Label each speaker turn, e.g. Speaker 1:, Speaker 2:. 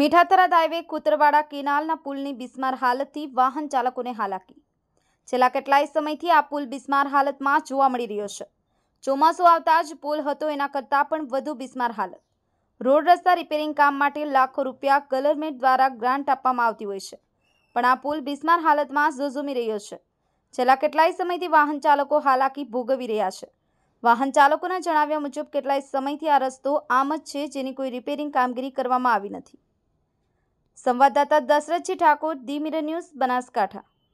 Speaker 1: મીઠાતરા દાયવે કુતરવાડા કેનાલના પુલની બિસ્માર હાલતથી વાહન ચાલકોને હાલાકી છેલ્લા કેટલાય સમયથી આ પુલ બિસ્માર હાલતમાં જોવા મળી રહ્યો છે ચોમાસું આવતા જ પુલ હતો એના કરતાં પણ વધુ બિસ્માર હાલત રોડ રસ્તા રિપેરિંગ કામ માટે લાખો રૂપિયા ગવર્મેન્ટ દ્વારા ગ્રાન્ટ આપવામાં આવતી હોય છે પણ આ પુલ બિસ્માર હાલતમાં ઝોઝુમી રહ્યો છે છેલ્લા કેટલાય સમયથી વાહન ચાલકો હાલાકી ભોગવી રહ્યા છે વાહન ચાલકોના જણાવ્યા મુજબ કેટલાય સમયથી આ રસ્તો આમ જ છે જેની કોઈ રિપેરિંગ કામગીરી કરવામાં આવી નથી संवाददाता दशरथ जी ठाकुर दी मीरा न्यूज बनासकाठा